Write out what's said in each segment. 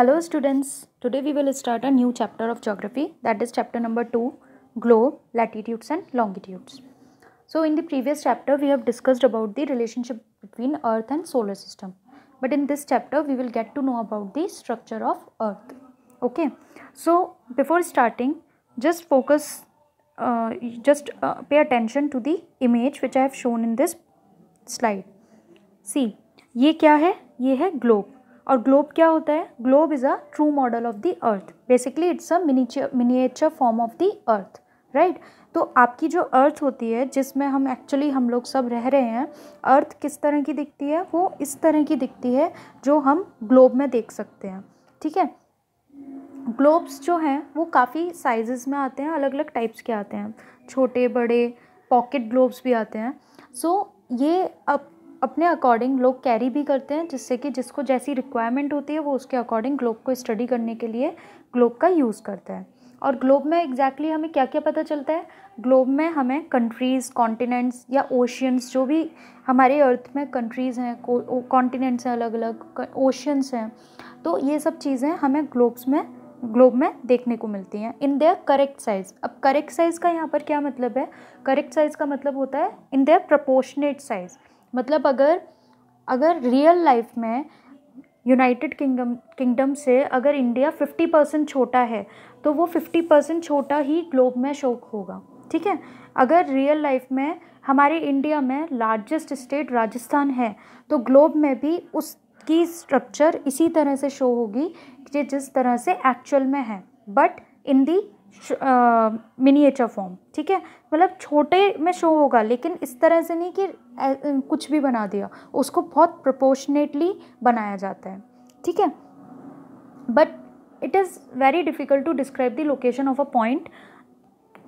Hello students, today we will start a new chapter of geography that is chapter number 2 globe, latitudes and longitudes. So in the previous chapter we have discussed about the relationship between earth and solar system but in this chapter we will get to know about the structure of earth. Okay, so before starting just focus, uh, just uh, pay attention to the image which I have shown in this slide. See, ये क्या है ये है globe. और globe क्या होता है globe is a true model of the earth basically it's a miniature miniature form of the earth right तो आपकी जो अर्थ होती है जिसमें हम एक्चुअली हम लोग सब रह रहे हैं अर्थ किस तरह की दिखती है वो इस तरह की दिखती है जो हम ग्लोब में देख सकते हैं ठीक है ग्लोब्स जो हैं वो काफ़ी साइजेस में आते हैं अलग अलग टाइप्स के आते हैं छोटे बड़े पॉकेट ग्लोब्स भी आते हैं सो so, ये अब अपने अकॉर्डिंग लोग कैरी भी करते हैं जिससे कि जिसको जैसी रिक्वायरमेंट होती है वो उसके अकॉर्डिंग ग्लोब को स्टडी करने के लिए ग्लोब का यूज़ करते हैं और ग्लोब में एग्जैक्टली exactly हमें क्या क्या पता चलता है ग्लोब में हमें कंट्रीज़ कॉन्टिनेंट्स या ओशियंस जो भी हमारे अर्थ में कंट्रीज़ हैं कॉन्टिनेंट्स हैं अलग अलग ओशियंस हैं तो ये सब चीज़ें हमें ग्लोब्स में ग्लोब में देखने को मिलती हैं इन देयर करेक्ट साइज़ अब करेक्ट साइज़ का यहाँ पर क्या मतलब है करेक्ट साइज़ का मतलब होता है इन देयर प्रपोर्शनेट साइज़ मतलब अगर अगर रियल लाइफ में यूनाइटेड किंगडम किंगडम से अगर इंडिया फिफ्टी परसेंट छोटा है तो वो फिफ्टी परसेंट छोटा ही ग्लोब में शोक होगा ठीक है अगर रियल लाइफ में हमारे इंडिया में लार्जेस्ट स्टेट राजस्थान है तो ग्लोब में भी उसकी स्ट्रक्चर इसी तरह से शो होगी जिस तरह से एक्चुअल में है but in the miniature form ठीक है मतलब छोटे में शो होगा लेकिन इस तरह से नहीं कि कुछ भी बना दिया उसको बहुत प्रपोर्शनेटली बनाया जाता है ठीक है but it is very difficult to describe the location of a point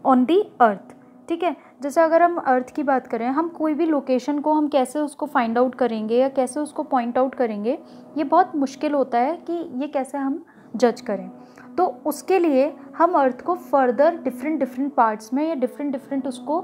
on the earth ठीक है जैसे अगर हम अर्थ की बात करें हम कोई भी लोकेशन को हम कैसे उसको फाइंड आउट करेंगे या कैसे उसको पॉइंट आउट करेंगे ये बहुत मुश्किल होता है कि ये कैसे हम जज करें तो उसके लिए हम अर्थ को फर्दर डिफरेंट डिफरेंट पार्ट्स में या डिफरेंट डिफरेंट उसको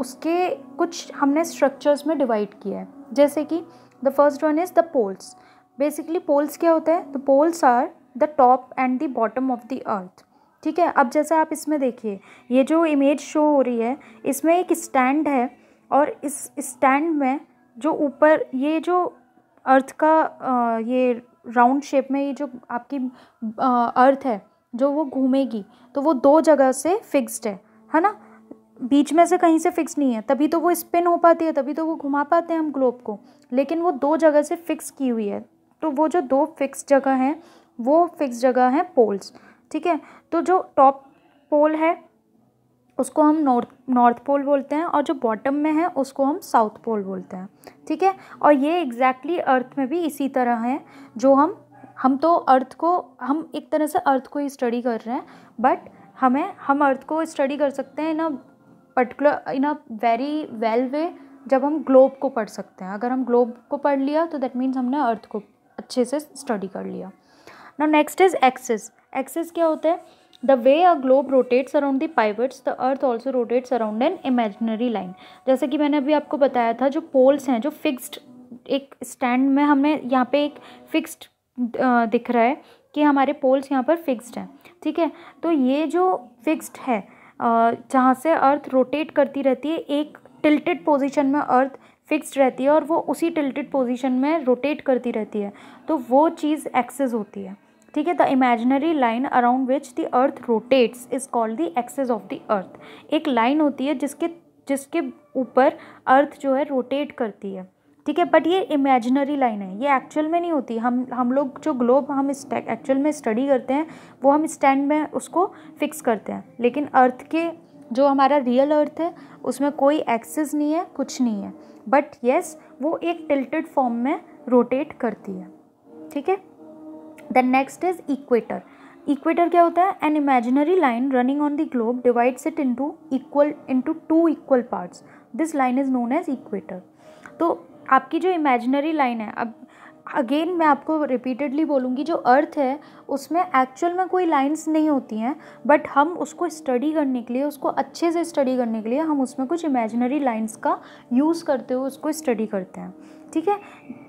उसके कुछ हमने स्ट्रक्चर्स में डिवाइड किया है जैसे कि the first one is the poles basically poles क्या होता है the poles are the top and the bottom of the earth ठीक है अब जैसे आप इसमें देखिए ये जो इमेज शो हो रही है इसमें एक स्टैंड है और इस स्टैंड में जो ऊपर ये जो अर्थ का आ, ये राउंड शेप में ये जो आपकी अर्थ है जो वो घूमेगी तो वो दो जगह से फिक्स्ड है है ना बीच में से कहीं से फिक्स नहीं है तभी तो वो स्पिन हो पाती है तभी तो वो घुमा पाते हैं हम ग्लोब को लेकिन वो दो जगह से फिक्स की हुई है तो वो जो दो फिक्स जगह हैं वो फिक्स जगह हैं पोल्स ठीक है तो जो टॉप पोल है उसको हम नॉर्थ नॉर्थ पोल बोलते हैं और जो बॉटम में है उसको हम साउथ पोल बोलते हैं ठीक है और ये एग्जैक्टली exactly अर्थ में भी इसी तरह है जो हम हम तो अर्थ को हम एक तरह से अर्थ को ही स्टडी कर रहे हैं बट हमें हम अर्थ को स्टडी कर सकते हैं in a particular in a very well way जब हम ग्लोब को पढ़ सकते हैं अगर हम ग्लोब को पढ़ लिया तो दैट मीन्स हमने अर्थ को अच्छे से स्टडी कर लिया ना नेक्स्ट इज़ एक्सेस एक्सेस क्या होता है the way a globe rotates around the pivots the earth also rotates around an imaginary line जैसे कि मैंने अभी आपको बताया था जो पोल्स हैं जो फिक्स्ड एक स्टैंड में हमें यहाँ पे एक फिक्स्ड दिख रहा है कि हमारे पोल्स यहाँ पर फिक्स्ड हैं ठीक है तो ये जो फिक्स्ड है जहाँ से अर्थ रोटेट करती रहती है एक टिल्टेड पोजीशन में अर्थ फिक्स्ड रहती है और वो उसी टिल्टेड पोजीशन में रोटेट करती रहती है तो वो चीज़ एक्सेस होती है ठीक है the imaginary line around which the earth rotates is called the axis of the earth एक लाइन होती है जिसके जिसके ऊपर अर्थ जो है रोटेट करती है ठीक है बट ये इमेजिनरी लाइन है ये एक्चुअल में नहीं होती हम हम लोग जो ग्लोब हम एक्चुअल में स्टडी करते हैं वो हम स्टैंड में उसको फिक्स करते हैं लेकिन अर्थ के जो हमारा रियल अर्थ है उसमें कोई एक्सेस नहीं है कुछ नहीं है बट येस yes, वो एक टिल्टेड फॉर्म में रोटेट करती है ठीक है then next is equator equator क्या होता है an imaginary line running on the globe divides it into equal into two equal parts this line is known as equator तो आपकी जो इमेजिनरी लाइन है अब अगेन मैं आपको रिपीटेडली बोलूँगी जो अर्थ है उसमें एक्चुअल में कोई लाइंस नहीं होती हैं बट हम उसको स्टडी करने के लिए उसको अच्छे से स्टडी करने के लिए हम उसमें कुछ इमेजिनरी लाइंस का यूज़ करते हुए उसको स्टडी करते हैं ठीक है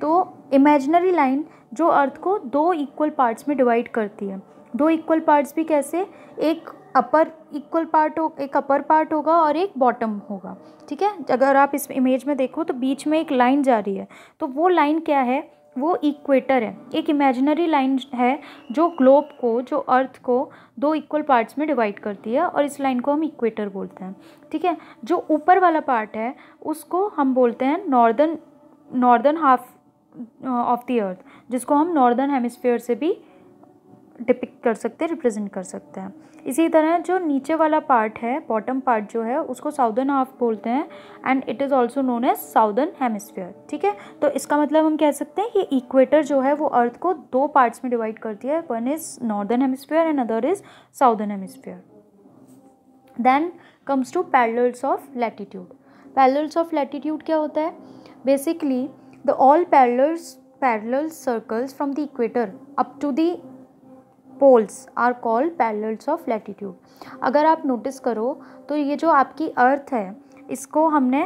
तो इमेजिनरी लाइन जो अर्थ को दो इक्वल पार्ट्स में डिवाइड करती है दो इक्वल पार्ट्स भी कैसे एक अपर इक्वल पार्ट हो एक अपर पार्ट होगा और एक बॉटम होगा ठीक है अगर आप इस इमेज में देखो तो बीच में एक लाइन जा रही है तो वो लाइन क्या है वो इक्वेटर है एक इमेजिनरी लाइन है जो ग्लोब को जो अर्थ को दो इक्वल पार्ट्स में डिवाइड करती है और इस लाइन को हम इक्वेटर बोलते हैं ठीक है जो ऊपर वाला पार्ट है उसको हम बोलते हैं northern northern half of the earth जिसको हम नॉर्दर्न हेमिस्फेयर से भी डिपिक्ट कर सकते हैं रिप्रेजेंट कर सकते हैं इसी तरह जो नीचे वाला पार्ट है बॉटम पार्ट जो है उसको साउदर्न हाफ बोलते हैं and it is also known as southern hemisphere ठीक है तो इसका मतलब हम कह सकते हैं कि इक्वेटर जो है वो अर्थ को दो पार्ट्स में डिवाइड करती है one is northern hemisphere and other is southern hemisphere then comes to parallels of latitude parallels of latitude क्या होता है basically the all parallel parallel circles from the equator up to the poles are called parallels of latitude अगर आप notice करो तो ये जो आपकी अर्थ है इसको हमने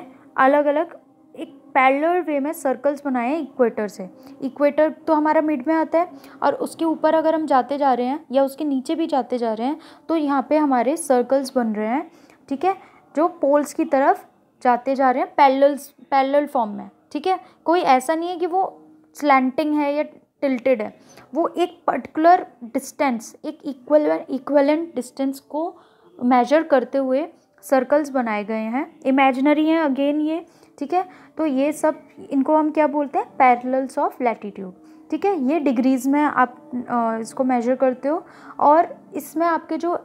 अलग अलग एक पैरल वे में सर्कल्स बनाए हैं इक्वेटर से इक्वेटर तो हमारा मिड में आता है और उसके ऊपर अगर हम जाते जा रहे हैं या उसके नीचे भी जाते जा रहे हैं तो यहाँ पे हमारे सर्कल्स बन रहे हैं ठीक है जो पोल्स की तरफ जाते जा रहे हैं पैरल्स पैरल फॉर्म में ठीक है कोई ऐसा नहीं है कि वो स्लैंटिंग है या टिल्टेड है वो एक पर्टिकुलर डिस्टेंस एक इक्वल इक्वलेंट डिस्टेंस को मेजर करते हुए सर्कल्स बनाए गए हैं इमेजनरी हैं अगेन ये ठीक है तो ये सब इनको हम क्या बोलते हैं पैरल्स ऑफ लैटिट्यूड ठीक है ये डिग्रीज़ में आप आ, इसको मेजर करते हो और इसमें आपके जो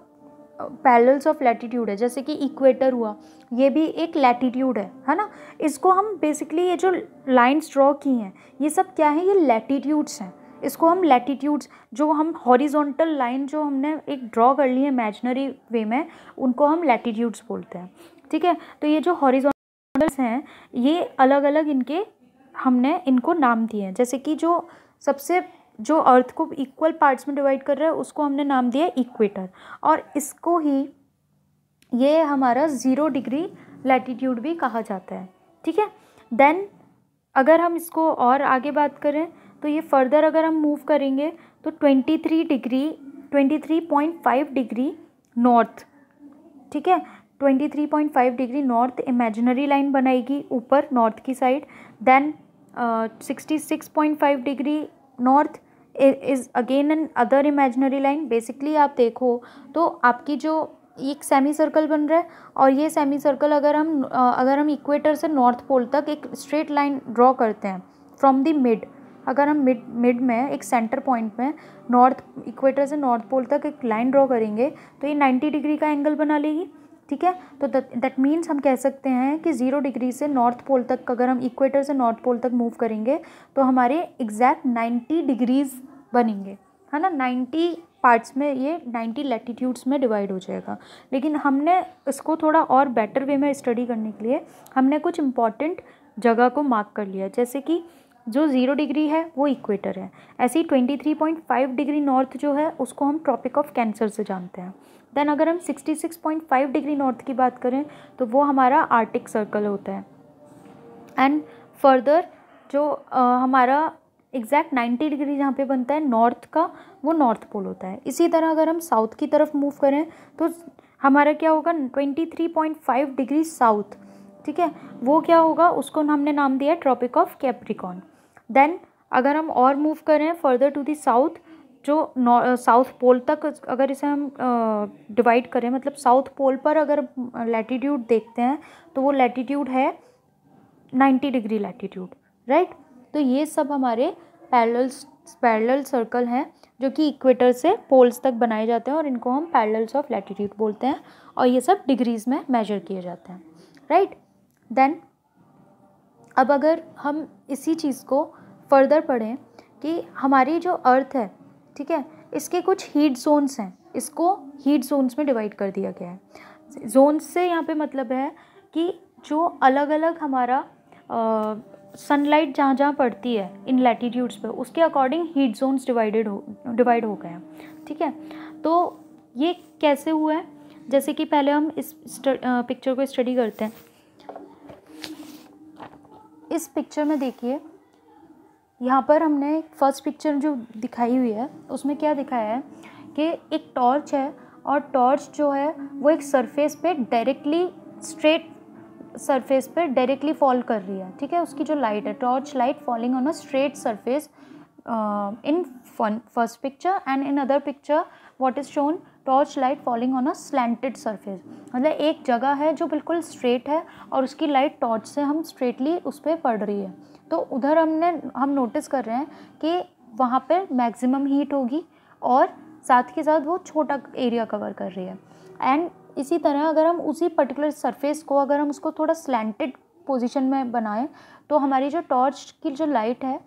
पैरल्स ऑफ लैटिट्यूड है जैसे कि इक्वेटर हुआ ये भी एक लैटिट्यूड है है ना इसको हम बेसिकली ये जो लाइंस ड्रॉ की हैं ये सब क्या है ये लैटिट्यूड्स हैं इसको हम लैटिट्यूड्स जो हम हॉरिजॉन्टल लाइन जो हमने एक ड्रॉ कर ली है इमेजनरी वे में उनको हम लैटिट्यूड्स बोलते हैं ठीक है तो ये जो हॉरिजॉन्टल्स हैं ये अलग अलग इनके हमने इनको नाम दिए हैं जैसे कि जो सबसे जो अर्थ को इक्वल पार्ट्स में डिवाइड कर रहा है उसको हमने नाम दिया इक्वेटर और इसको ही ये हमारा ज़ीरो डिग्री लैटिट्यूड भी कहा जाता है ठीक है देन अगर हम इसको और आगे बात करें तो ये फर्दर अगर हम मूव करेंगे तो twenty three degree twenty three point five degree north ठीक है twenty three point five degree north imaginary line बनाएगी ऊपर नॉर्थ की side then sixty six point five degree north is again an other imaginary line basically आप देखो तो आपकी जो एक सेमी सर्कल बन रहा है और ये सेमी सर्कल अगर हम अगर हम इक्वेटर से नॉर्थ पोल तक एक स्ट्रेट लाइन ड्रॉ करते हैं फ्रॉम द मिड अगर हम मिड मिड में एक सेंटर पॉइंट में नॉर्थ इक्वेटर से नॉर्थ पोल तक एक लाइन ड्रॉ करेंगे तो ये 90 डिग्री का एंगल बना लेगी ठीक है तो दैट मीन्स हम कह सकते हैं कि ज़ीरो डिग्री से नॉर्थ पोल तक अगर हम इक्वेटर से नॉर्थ पोल तक मूव करेंगे तो हमारे एग्जैक्ट नाइन्टी डिग्रीज़ बनेंगे है ना नाइन्टी पार्ट्स में ये नाइन्टी लेटीट्यूड्स में डिवाइड हो जाएगा लेकिन हमने इसको थोड़ा और बेटर वे में स्टडी करने के लिए हमने कुछ इंपॉर्टेंट जगह को मार्क कर लिया जैसे कि जो ज़ीरो डिग्री है वो इक्वेटर है ऐसे ही twenty three point five degree north जो है उसको हम ट्रॉपिक ऑफ कैंसर से जानते हैं देन अगर हम 66.5 डिग्री नॉर्थ की बात करें तो वो हमारा आर्टिक सर्कल होता है एंड फर्दर जो आ, हमारा एग्जैक्ट 90 डिग्री जहाँ पे बनता है नॉर्थ का वो नॉर्थ पोल होता है इसी तरह अगर हम साउथ की तरफ मूव करें तो हमारा क्या होगा 23.5 डिग्री साउथ ठीक है वो क्या होगा उसको हमने नाम दिया ट्रॉपिक ऑफ कैप्रिकॉन देन अगर हम और मूव करें फर्दर टू दी साउथ जो साउथ पोल uh, तक अगर इसे हम डिवाइड uh, करें मतलब साउथ पोल पर अगर लैटीट्यूड uh, देखते हैं तो वो लैटीट्यूड है नाइन्टी डिग्री लैटीट्यूड राइट तो ये सब हमारे पैरल पैरल सर्कल हैं जो कि इक्वेटर से पोल्स तक बनाए जाते हैं और इनको हम पैरल्स ऑफ लैटीट्यूड बोलते हैं और ये सब डिग्रीज़ में मेजर किए जाते हैं राइट देन अब अगर हम इसी चीज़ को फर्दर पढ़ें कि हमारी जो अर्थ है ठीक है इसके कुछ हीट जोन्स हैं इसको हीट जोन्स में डिवाइड कर दिया गया है जोन्स से यहाँ पे मतलब है कि जो अलग अलग हमारा सनलाइट जहाँ जहाँ पड़ती है इन लैटीट्यूड्स पे उसके अकॉर्डिंग हीट जोन्स डिवाइडेड हो डिवाइड हो गए हैं ठीक है तो ये कैसे हुआ है जैसे कि पहले हम इस पिक्चर को स्टडी करते हैं इस पिक्चर में देखिए यहाँ पर हमने फर्स्ट पिक्चर जो दिखाई हुई है उसमें क्या दिखाया है कि एक टॉर्च है और टॉर्च जो है वो एक सरफेस पे डायरेक्टली स्ट्रेट सरफेस पे डायरेक्टली फॉल कर रही है ठीक है उसकी जो लाइट है torch light falling on a straight surface in first picture and in other picture what is shown torch light falling on a slanted surface मतलब एक जगह है जो बिल्कुल स्ट्रेट है और उसकी लाइट टॉर्च से हम स्ट्रेटली उस पर पड़ रही है तो उधर हमने हम नोटिस कर रहे हैं कि वहाँ पर मैक्सिमम हीट होगी और साथ के साथ वो छोटा एरिया कवर कर रही है एंड इसी तरह अगर हम उसी पर्टिकुलर सरफेस को अगर हम उसको थोड़ा स्लैंटेड पोजीशन में बनाएं तो हमारी जो टॉर्च की जो लाइट है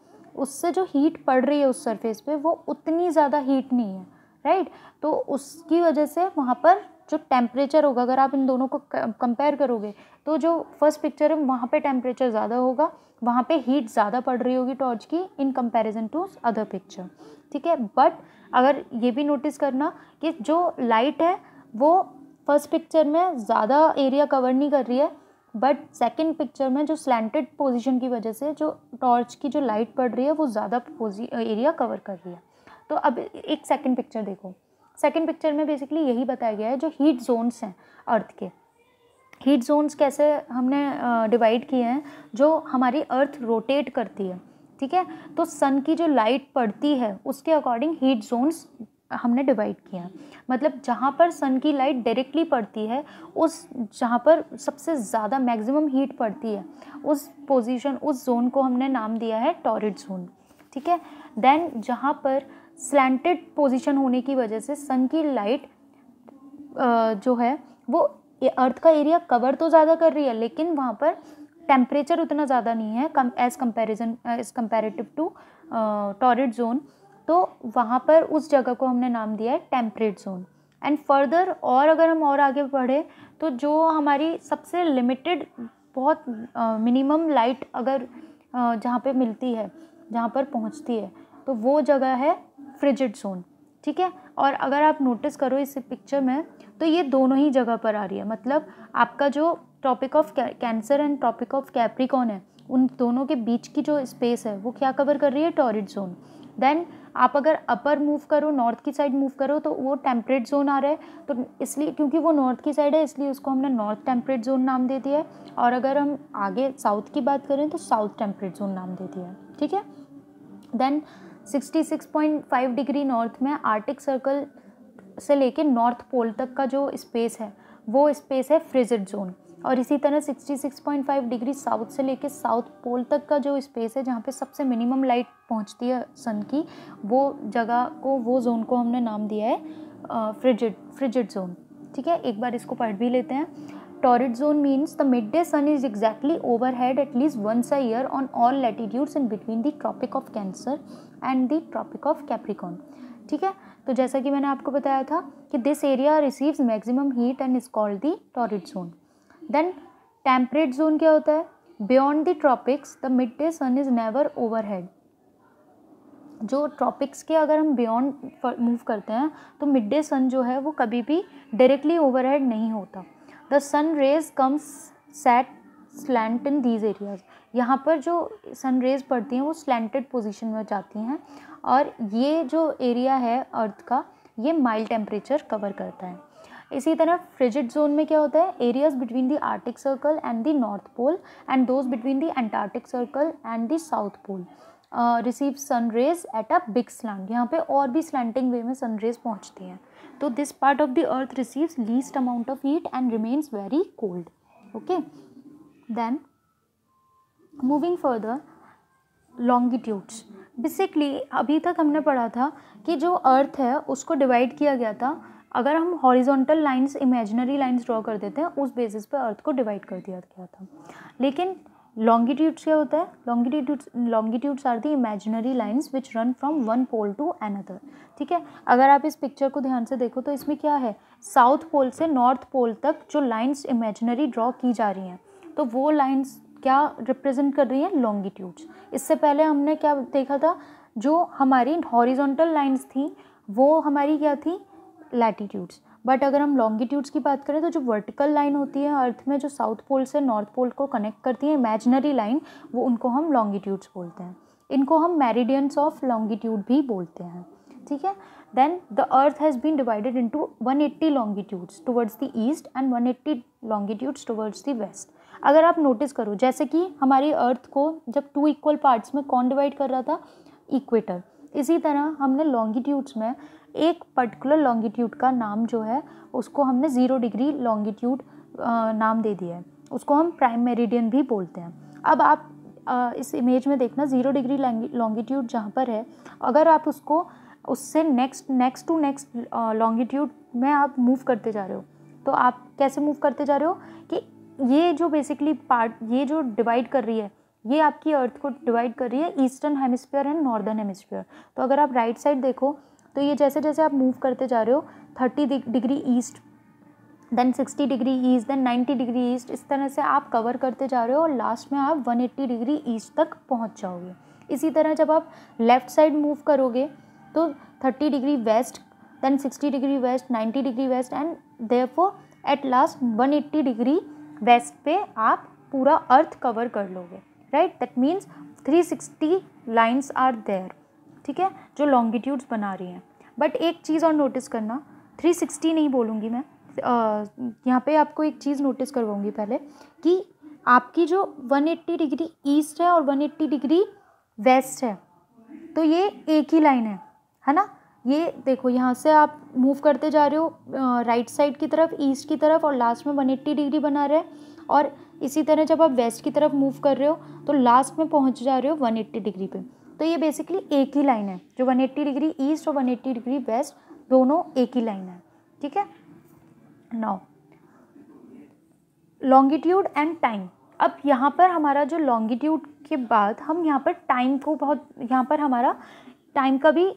उससे जो हीट पड़ रही है उस सरफेस पे वो उतनी ज़्यादा हीट नहीं है राइट तो उसकी वजह से वहाँ पर जो टेम्परेचर होगा अगर आप इन दोनों को कंपेयर करोगे तो जो फर्स्ट पिक्चर है वहाँ पे टेम्परेचर ज़्यादा होगा वहाँ पे हीट ज़्यादा पड़ रही होगी टॉर्च की in comparison to other picture ठीक है बट अगर ये भी नोटिस करना कि जो लाइट है वो फर्स्ट पिक्चर में ज़्यादा एरिया कवर नहीं कर रही है बट सेकेंड पिक्चर में जो स्लैंटेड पोजिशन की वजह से जो टॉर्च की जो लाइट पड़ रही है वो ज़्यादा एरिया कवर कर रही है तो अब एक सेकेंड पिक्चर देखो सेकेंड पिक्चर में बेसिकली यही बताया गया है जो हीट जोन्स हैं अर्थ के हीट जोन्स कैसे हमने डिवाइड किए हैं जो हमारी अर्थ रोटेट करती है ठीक है तो सन की जो लाइट पड़ती है उसके अकॉर्डिंग हीट जोन्स हमने डिवाइड किया हैं मतलब जहाँ पर सन की लाइट डायरेक्टली पड़ती है उस जहाँ पर सबसे ज़्यादा मैक्सिमम हीट पड़ती है उस पोजीशन उस जोन को हमने नाम दिया है टॉरिड जोन ठीक है देन जहाँ पर स्लैंटेड पोजीशन होने की वजह से सन की लाइट जो है वो अर्थ का एरिया कवर तो ज़्यादा कर रही है लेकिन वहाँ पर टेम्परेचर उतना ज़्यादा नहीं है कम as comparison as comparative to torrid zone तो वहाँ पर उस जगह को हमने नाम दिया है टेम्परेट जोन एंड फर्दर और अगर हम और आगे बढ़े तो जो हमारी सबसे लिमिटेड बहुत मिनिमम uh, लाइट अगर uh, जहाँ पे मिलती है जहाँ पर पहुँचती है तो वो जगह है फ्रिजिड जोन ठीक है और अगर आप नोटिस करो इस पिक्चर में तो ये दोनों ही जगह पर आ रही है मतलब आपका जो topic of Cancer and topic of Capricorn है उन दोनों के बीच की जो स्पेस है वो क्या कवर कर रही है टॉरिड जोन देन आप अगर अपर मूव करो नॉर्थ की साइड मूव करो तो वो टेम्परेट जोन आ रहा है तो इसलिए क्योंकि वो नॉर्थ की साइड है इसलिए उसको हमने नॉर्थ टेम्परेट जोन नाम दे दिया है और अगर हम आगे साउथ की बात करें तो साउथ टेम्परेट जोन नाम दे दिया है ठीक है देन 66.5 डिग्री नॉर्थ में आर्टिक सर्कल से लेके नॉर्थ पोल तक का जो स्पेस है वो स्पेस है फ्रिजिड जोन और इसी तरह 66.5 डिग्री साउथ से लेके साउथ पोल तक का जो स्पेस है जहाँ पे सबसे मिनिमम लाइट पहुँचती है सन की वो जगह को वो जोन को हमने नाम दिया है फ्रिजिड फ्रिजिड जोन ठीक है एक बार इसको पढ़ भी लेते हैं zone means the mid day sun is exactly overhead at least once a year on all latitudes in between the Tropic of Cancer and the Tropic of Capricorn ठीक है तो जैसा कि मैंने आपको बताया था कि this area receives maximum heat and is called the torrid zone then temperate zone क्या होता है beyond the tropics the mid day sun is never head जो ट्रॉपिक्स के अगर हम बियॉन्ड मूव करते हैं तो मिड डे सन जो है वो कभी भी डायरेक्टली ओवरहेड नहीं होता the sun rays comes set slant in these areas यहाँ पर जो सन रेज़ पड़ती हैं वो स्लेंटेड पोजीशन में जाती हैं और ये जो एरिया है अर्थ का ये माइल्ड टेम्परेचर कवर करता है इसी तरह फ्रिजिड जोन में क्या होता है areas between the Arctic Circle and the North Pole and those between the Antarctic Circle and the South Pole receive sun rays at a big slant यहाँ पे और भी स्लैंटिंग वे में सन रेज पहुँचती हैं तो this part of the earth receives least amount of heat and remains very cold okay then moving further longitudes basically अभी तक हमने पढ़ा था कि जो अर्थ है उसको डिवाइड किया गया था अगर हम horizontal lines imaginary lines draw कर देते हैं उस बेसिस पे अर्थ को डिवाइड कर दिया गया था लेकिन लॉन्गिट्यूड्स क्या होता है longitudes longitudes are the imaginary lines which run from one pole to another ठीक है अगर आप इस पिक्चर को ध्यान से देखो तो इसमें क्या है साउथ पोल से नॉर्थ पोल तक जो लाइंस इमेजिनरी ड्रॉ की जा रही हैं तो वो लाइंस क्या रिप्रेजेंट कर रही है लॉन्गिट्यूड्स इससे पहले हमने क्या देखा था जो हमारी हॉरिजॉन्टल लाइंस थी वो हमारी क्या थी लैटीट्यूड्स बट अगर हम लॉन्गिट्यूड्स की बात करें तो जो वर्टिकल लाइन होती है अर्थ में जो साउथ पोल से नॉर्थ पोल को कनेक्ट करती है इमेजनरी लाइन वो उनको हम लॉन्गिट्यूड्स बोलते हैं इनको हम मेरिडियंस ऑफ लॉन्गिट्यूड भी बोलते हैं ठीक है then the earth has been divided into 180 longitudes towards the east and 180 longitudes towards the west अगर आप नोटिस करो जैसे कि हमारी अर्थ को जब टू इक्वल पार्ट्स में कौन डिवाइड कर रहा था इक्वेटर इसी तरह हमने लॉन्गिट्यूड्स में एक पर्टिकुलर लॉन्गिट्यूड का नाम जो है उसको हमने ज़ीरो डिग्री लॉन्गिट्यूड नाम दे दिया है उसको हम प्राइम मेरिडियन भी बोलते हैं अब आप आ, इस इमेज में देखना ज़ीरो डिग्री लॉन्गिट्यूड जहाँ पर है अगर आप उसको उससे next next to next longitude में आप मूव करते जा रहे हो तो आप कैसे मूव करते जा रहे हो कि ये जो बेसिकली पार्ट ये जो डिवाइड कर रही है ये आपकी अर्थ को डिवाइड कर रही है eastern hemisphere and northern hemisphere तो अगर आप राइट right साइड देखो तो ये जैसे जैसे आप मूव करते जा रहे हो thirty degree east then sixty degree east then ninety degree east इस तरह से आप कवर करते जा रहे हो और लास्ट में आप वन एट्टी डिग्री ईस्ट तक पहुंच जाओगे इसी तरह जब आप लेफ़्ट साइड मूव करोगे तो thirty degree west then sixty degree west ninety degree west and therefore at last one eighty degree west पे आप पूरा अर्थ कवर कर लोगे right that means three sixty lines are there ठीक है जो लॉन्गिट्यूड्स बना रही हैं बट एक चीज़ और नोटिस करना थ्री सिक्सटी नहीं बोलूँगी मैं यहाँ पे आपको एक चीज़ नोटिस करवाऊँगी पहले कि आपकी जो 180 डिग्री ईस्ट है और 180 डिग्री वेस्ट है तो ये एक ही लाइन है है ना ये देखो यहाँ से आप मूव करते जा रहे हो राइट साइड की तरफ ईस्ट की तरफ और लास्ट में 180 डिग्री बना रहे हैं और इसी तरह जब आप वेस्ट की तरफ मूव कर रहे हो तो लास्ट में पहुँच जा रहे हो 180 डिग्री पे तो ये बेसिकली एक ही लाइन है जो 180 डिग्री ईस्ट और 180 डिग्री वेस्ट दोनों एक ही लाइन है ठीक है नौ लॉन्गिट्यूड एंड टाइम अब यहाँ पर हमारा जो लॉन्गिट्यूड के बाद हम यहाँ पर टाइम को बहुत यहाँ पर हमारा टाइम का भी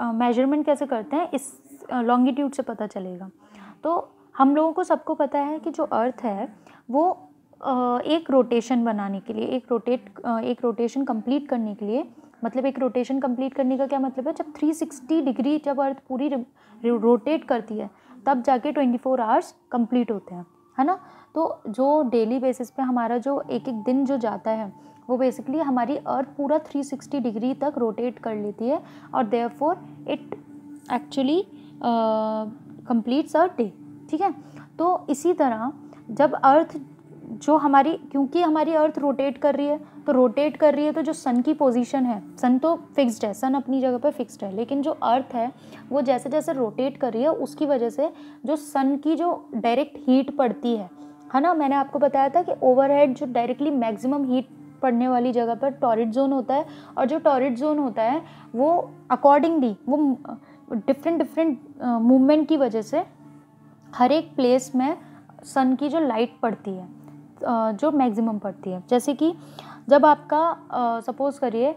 मेजरमेंट कैसे करते हैं इस लॉन्गिट्यूड से पता चलेगा तो हम लोगों को सबको पता है कि जो अर्थ है वो एक रोटेशन बनाने के लिए एक रोटेट एक रोटेशन कंप्लीट करने के लिए मतलब एक रोटेशन कंप्लीट करने का क्या मतलब है जब 360 डिग्री जब अर्थ पूरी रोटेट करती है तब जाके 24 फोर आवर्स कम्प्लीट होते हैं है ना तो जो डेली बेसिस पे हमारा जो एक एक दिन जो जाता है वो बेसिकली हमारी अर्थ पूरा 360 डिग्री तक रोटेट कर लेती है और therefore it actually completes a day ठीक है तो इसी तरह जब अर्थ जो हमारी क्योंकि हमारी अर्थ रोटेट कर रही है तो रोटेट कर रही है तो जो सन की पोजीशन है सन तो फिक्स्ड है सन अपनी जगह पर फिक्स्ड है लेकिन जो अर्थ है वो जैसे जैसे रोटेट कर रही है उसकी वजह से जो सन की जो डायरेक्ट हीट पड़ती है है ना मैंने आपको बताया था कि ओवरहेड जो डायरेक्टली मैक्सिमम हीट पड़ने वाली जगह पर टॉरिड जोन होता है और जो टॉरिड जोन होता है वो अकॉर्डिंगली वो डिफरेंट डिफरेंट मूवमेंट की वजह से हर एक प्लेस में सन की जो लाइट पड़ती है जो मैक्सिमम पड़ती है जैसे कि जब आपका सपोज़ करिए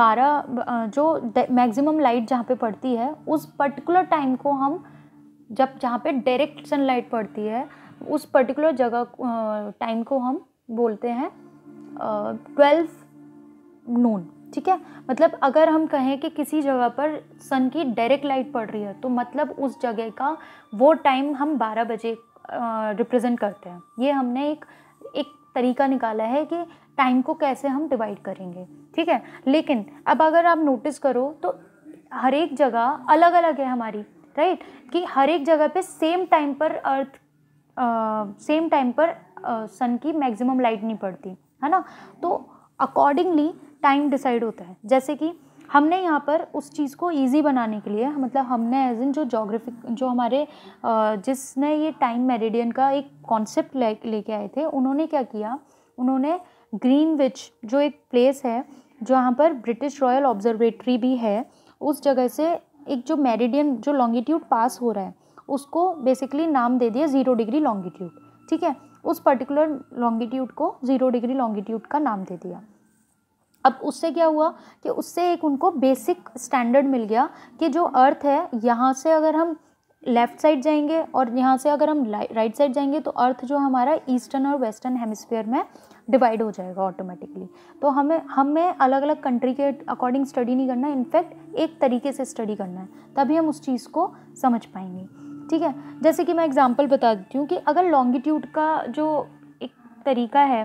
बारह जो मैक्सिमम लाइट जहाँ पे पड़ती है उस पर्टिकुलर टाइम को हम जब जहाँ पे डायरेक्ट सनलाइट पड़ती है उस पर्टिकुलर जगह टाइम को हम बोलते हैं ट्वेल्व नून ठीक है मतलब अगर हम कहें कि किसी जगह पर सन की डायरेक्ट लाइट पड़ रही है तो मतलब उस जगह का वो टाइम हम 12 बजे रिप्रेजेंट करते हैं ये हमने एक एक तरीका निकाला है कि टाइम को कैसे हम डिवाइड करेंगे ठीक है लेकिन अब अगर आप नोटिस करो तो हर एक जगह अलग अलग है हमारी राइट कि हर एक जगह पे सेम टाइम पर अर्थ सेम टाइम पर सन की मैक्सिमम लाइट नहीं पड़ती है ना तो अकॉर्डिंगली टाइम डिसाइड होता है जैसे कि हमने यहाँ पर उस चीज़ को इजी बनाने के लिए मतलब हमने एज इन जो जोग्राफिक जो हमारे जिसने ये टाइम मेरिडियन का एक कॉन्सेप्ट ले लेके आए थे उन्होंने क्या किया उन्होंने ग्रीन विच जो एक प्लेस है जहाँ पर ब्रिटिश रॉयल ऑब्जर्वेटरी भी है उस जगह से एक जो मेरिडियन जो लॉन्गिट्यूड पास हो रहा है उसको बेसिकली नाम दे दिया ज़ीरो डिग्री लॉन्गिट्यूड ठीक है उस पर्टिकुलर लॉन्गिट्यूड को ज़ीरो डिग्री लॉन्गिट्यूड का नाम दे दिया अब उससे क्या हुआ कि उससे एक उनको बेसिक स्टैंडर्ड मिल गया कि जो अर्थ है यहाँ से अगर हम लेफ़्ट साइड जाएंगे और यहाँ से अगर हम राइट साइड जाएंगे तो अर्थ जो हमारा ईस्टर्न और वेस्टर्न हेमिस्फीयर में डिवाइड हो जाएगा ऑटोमेटिकली तो हमें हमें अलग अलग कंट्री के अकॉर्डिंग स्टडी नहीं करना इनफैक्ट एक तरीके से स्टडी करना है तभी हम उस चीज़ को समझ पाएंगे ठीक है जैसे कि मैं एग्ज़ाम्पल बता देती हूँ कि अगर लॉन्गिट्यूड का जो एक तरीका है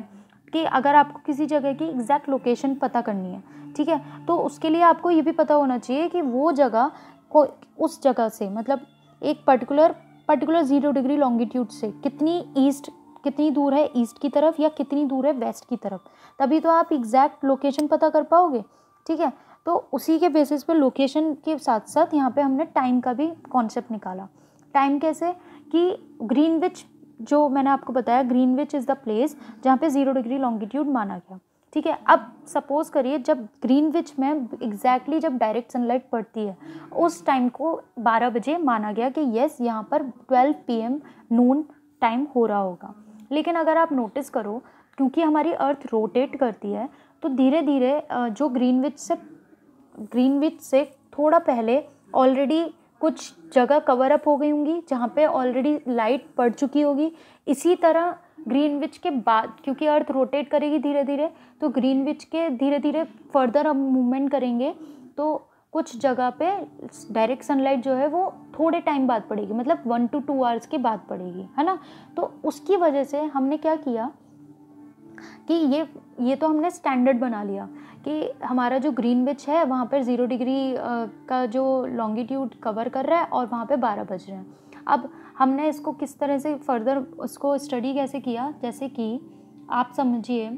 कि अगर आपको किसी जगह की एग्जैक्ट लोकेशन पता करनी है ठीक है तो उसके लिए आपको ये भी पता होना चाहिए कि वो जगह को उस जगह से मतलब एक particular particular zero degree longitude से कितनी ईस्ट कितनी दूर है ईस्ट की तरफ या कितनी दूर है वेस्ट की तरफ तभी तो आप एग्जैक्ट लोकेशन पता कर पाओगे ठीक है तो उसी के बेसिस पे लोकेशन के साथ साथ यहाँ पे हमने टाइम का भी कॉन्सेप्ट निकाला टाइम कैसे कि ग्रीनविच जो मैंने आपको बताया ग्रीनविच इज़ द प्लेस जहाँ पे ज़ीरो डिग्री लॉन्गिट्यूड माना गया ठीक है अब सपोज़ करिए जब ग्रीनविच में एग्जैक्टली exactly जब डायरेक्ट सनलाइट पड़ती है उस टाइम को 12 बजे माना गया कि येस यहाँ पर 12 पीएम नून टाइम हो रहा होगा लेकिन अगर आप नोटिस करो क्योंकि हमारी अर्थ रोटेट करती है तो धीरे धीरे जो ग्रीनविच से ग्रीनविच से थोड़ा पहले ऑलरेडी कुछ जगह कवर अप हो गई होंगी जहाँ पे ऑलरेडी लाइट पड़ चुकी होगी इसी तरह ग्रीन विच के बाद क्योंकि अर्थ रोटेट करेगी धीरे धीरे तो ग्रीन विच के धीरे धीरे फर्दर हम मूवमेंट करेंगे तो कुछ जगह पे डायरेक्ट सनलाइट जो है वो थोड़े टाइम बाद पड़ेगी मतलब वन टू टू आवर्स के बाद पड़ेगी है ना तो उसकी वजह से हमने क्या किया कि ये ये तो हमने स्टैंडर्ड बना लिया कि हमारा जो ग्रीन विच है वहाँ पर ज़ीरो डिग्री का जो लॉन्गिट्यूड कवर कर रहा है और वहाँ पे बारह बज रहे हैं अब हमने इसको किस तरह से फर्दर उसको स्टडी कैसे किया जैसे कि आप समझिए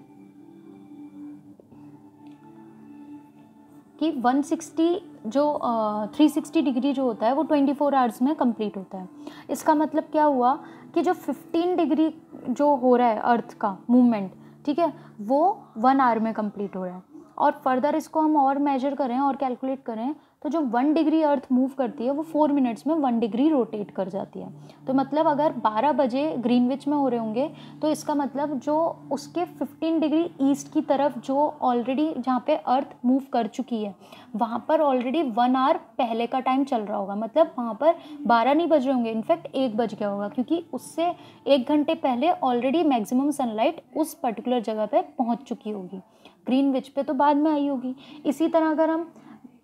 कि 160 जो uh, 360 डिग्री जो होता है वो 24 आवर्स में कंप्लीट होता है इसका मतलब क्या हुआ कि जो 15 डिग्री जो हो रहा है अर्थ का मूवमेंट ठीक है वो वन आवर में कंप्लीट हो रहा है और फर्दर इसको हम और मेजर करें और कैलकुलेट करें तो जो वन डिग्री अर्थ मूव करती है वो फोर मिनट्स में वन डिग्री रोटेट कर जाती है तो मतलब अगर बारह बजे ग्रीनविच में हो रहे होंगे तो इसका मतलब जो उसके फिफ्टीन डिग्री ईस्ट की तरफ जो ऑलरेडी जहाँ पे अर्थ मूव कर चुकी है वहाँ पर ऑलरेडी वन आवर पहले का टाइम चल रहा होगा मतलब वहाँ पर बारह नहीं बज रहे होंगे इनफैक्ट एक बज गया होगा क्योंकि उससे एक घंटे पहले ऑलरेडी मैक्सिमम सनलाइट उस पर्टिकुलर जगह पे पहुँच चुकी होगी ग्रीन विच पे तो बाद में आई होगी इसी तरह अगर हम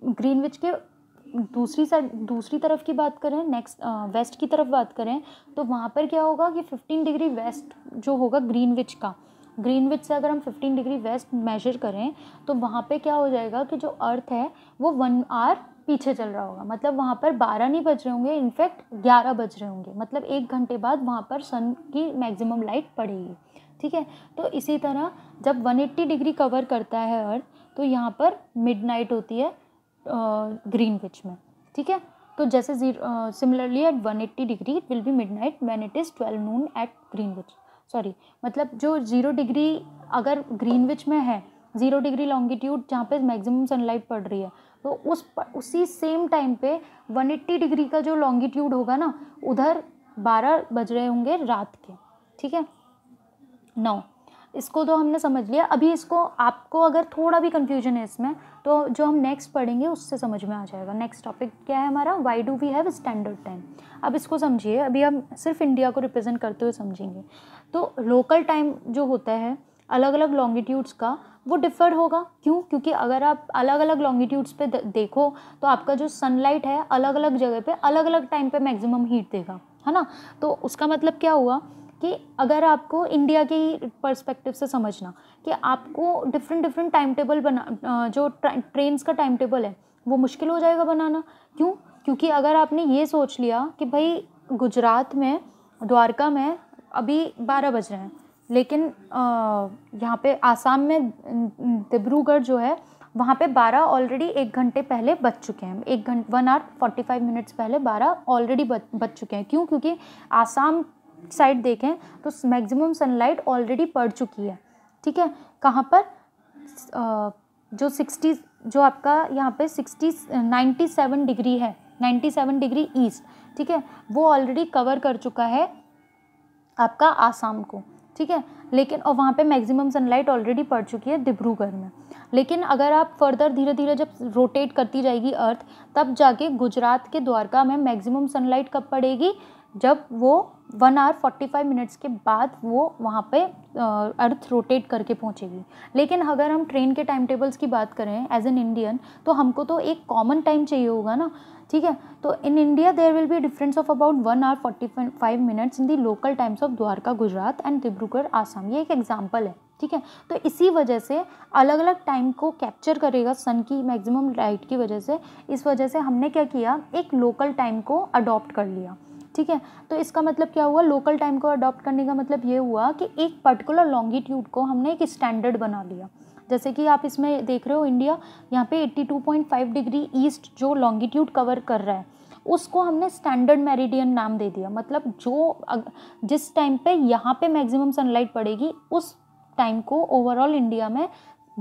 ग्रीनविच के दूसरी साइड दूसरी तरफ की बात करें नेक्स्ट वेस्ट की तरफ बात करें तो वहाँ पर क्या होगा कि फिफ्टीन डिग्री वेस्ट जो होगा ग्रीनविच का ग्रीनविच से अगर हम फिफ्टीन डिग्री वेस्ट मेजर करें तो वहाँ पे क्या हो जाएगा कि जो अर्थ है वो वन आर पीछे चल रहा होगा मतलब वहाँ पर बारह नहीं बज रहे होंगे इनफैक्ट ग्यारह बज रहे होंगे मतलब एक घंटे बाद वहाँ पर सन की मैक्सिमम लाइट पड़ेगी ठीक है तो इसी तरह जब 180 डिग्री कवर करता है अर्थ तो यहाँ पर मिडनाइट होती है ग्रीन विच में ठीक है तो जैसे similarly at one eighty degree it will be midnight when it is twelve noon at Greenwich sorry मतलब जो ज़ीरो डिग्री अगर ग्रीन विच में है ज़ीरो डिग्री लॉन्गिट्यूड जहाँ पे मैक्सिमम सनलाइट पड़ रही है तो उस उसी सेम टाइम पे एट्टी डिग्री का जो लॉन्गिट्यूड होगा ना उधर बारह बज रहे होंगे रात के ठीक है नौ इसको तो हमने समझ लिया अभी इसको आपको अगर थोड़ा भी कन्फ्यूजन है इसमें तो जो हम नेक्स्ट पढ़ेंगे उससे समझ में आ जाएगा नेक्स्ट टॉपिक क्या है हमारा why do we have standard time अब इसको समझिए अभी हम सिर्फ इंडिया को रिप्रेजेंट करते हुए समझेंगे तो लोकल टाइम जो होता है अलग अलग लॉन्गिट्यूड्स का वो डिफ़र होगा क्यों क्योंकि अगर आप अलग अलग लॉन्गिट्यूड्स पे देखो तो आपका जो सनलाइट है अलग अलग जगह पे अलग अलग टाइम पे मैक्सिमम हीट देगा है ना तो उसका मतलब क्या हुआ कि अगर आपको इंडिया की पर्सपेक्टिव से समझना कि आपको डिफरेंट डिफरेंट टाइम टेबल बना जो ट्रेन का टाइम टेबल है वो मुश्किल हो जाएगा बनाना क्यों क्योंकि अगर आपने ये सोच लिया कि भाई गुजरात में द्वारका में अभी बारह बज रहे हैं लेकिन यहाँ पे आसाम में डिब्रूगढ़ जो है वहाँ पे बारह ऑलरेडी एक घंटे पहले बच चुके हैं एक घंटे वन आवर फाइव मिनट्स पहले बारह ऑलरेडी बच बच चुके हैं क्यों क्योंकि आसाम साइड देखें तो मैक्सिमम सनलाइट ऑलरेडी पड़ चुकी है ठीक है कहाँ पर जो सिक्सटी जो आपका यहाँ पे सिक्सटी नाइन्टी सेवन डिग्री है नाइन्टी सेवन डिग्री ईस्ट ठीक है वो ऑलरेडी कवर कर चुका है आपका आसाम को ठीक है लेकिन और वहाँ पे मैक्सिमम सनलाइट ऑलरेडी पड़ चुकी है डिब्रूगढ़ में लेकिन अगर आप फर्दर धीरे धीरे जब रोटेट करती जाएगी अर्थ तब जाके गुजरात के द्वारका में मैक्सिमम सनलाइट कब पड़ेगी जब वो one hour forty five minutes के बाद वो वहाँ पे अर्थ रोटेट करके पहुँचेगी लेकिन अगर हम ट्रेन के टाइम टेबल्स की बात करें एज एन इंडियन तो हमको तो एक कॉमन टाइम चाहिए होगा ना ठीक है तो in India there will be difference of about one hour forty five minutes in the local times of Dwarka Gujarat and Dibrugarh Assam ये एक एग्जाम्पल है ठीक है तो इसी वजह से अलग अलग टाइम को कैप्चर करेगा सन की मैक्सिमम लाइट की वजह से इस वजह से हमने क्या किया एक लोकल टाइम को अडॉप्ट कर लिया ठीक है तो इसका मतलब क्या हुआ लोकल टाइम को अडॉप्ट करने का मतलब ये हुआ कि एक पर्टिकुलर लॉन्गिट्यूड को हमने एक स्टैंडर्ड बना लिया जैसे कि आप इसमें देख रहे हो इंडिया यहाँ पे 82.5 डिग्री ईस्ट जो लॉन्गिट्यूड कवर कर रहा है उसको हमने स्टैंडर्ड मेरिडियन नाम दे दिया मतलब जो जिस टाइम पे यहाँ पे मैक्सिमम सनलाइट पड़ेगी उस टाइम को ओवरऑल इंडिया में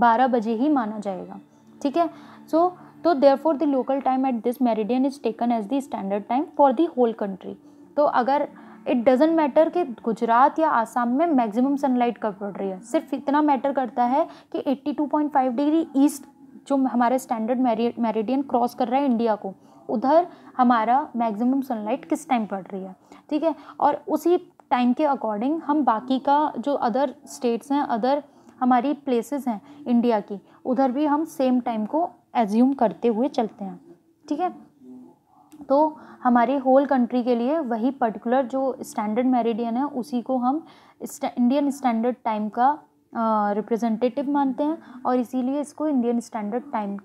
बारह बजे ही माना जाएगा ठीक है सो so, तो therefore the local time at this meridian is taken as the standard time for the whole country तो अगर इट डजेंट मैटर कि गुजरात या आसाम में मैक्सिमम सनलाइट कब पड़ रही है सिर्फ इतना मैटर करता है कि 82.5 डिग्री ईस्ट जो हमारे स्टैंडर्ड मेरिडियन क्रॉस कर रहा है इंडिया को उधर हमारा मैक्सिमम सनलाइट किस टाइम पड़ रही है ठीक है और उसी टाइम के अकॉर्डिंग हम बाकी का जो अदर स्टेट्स हैं अदर हमारी प्लेसेस हैं इंडिया की उधर भी हम सेम टाइम को एज्यूम करते हुए चलते हैं ठीक है तो हमारे होल कंट्री के लिए वही पर्टिकुलर जो स्टैंडर्ड मेरिडियन है उसी को हम इंडियन स्टैंडर्ड टाइम का रिप्रेजेंटेटिव मानते हैं और इसीलिए इसको इंडियन स्टैंडर्ड टाइम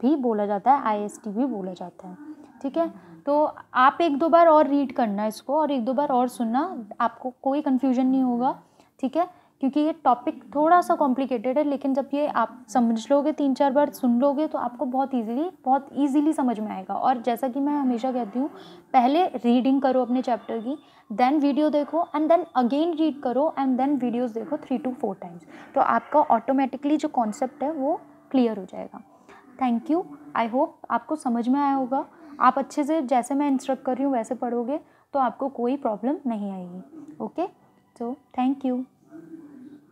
भी बोला जाता है आई भी बोला जाता है ठीक है तो आप एक दो बार और रीड करना इसको और एक दो बार और सुनना आपको कोई कन्फ्यूजन नहीं होगा ठीक है क्योंकि ये टॉपिक थोड़ा सा कॉम्प्लिकेटेड है लेकिन जब ये आप समझ लोगे तीन चार बार सुन लोगे तो आपको बहुत इजीली बहुत इजीली समझ में आएगा और जैसा कि मैं हमेशा कहती हूँ पहले रीडिंग करो अपने चैप्टर की देन वीडियो देखो एंड देन अगेन रीड करो एंड देन वीडियोज़ देखो थ्री टू फोर टाइम्स तो आपका ऑटोमेटिकली जो कॉन्सेप्ट है वो क्लियर हो जाएगा थैंक यू आई होप आपको समझ में आया होगा आप अच्छे से जैसे मैं इंस्ट्रक्ट कर रही हूँ वैसे पढ़ोगे तो आपको कोई प्रॉब्लम नहीं आएगी ओके सो थैंक यू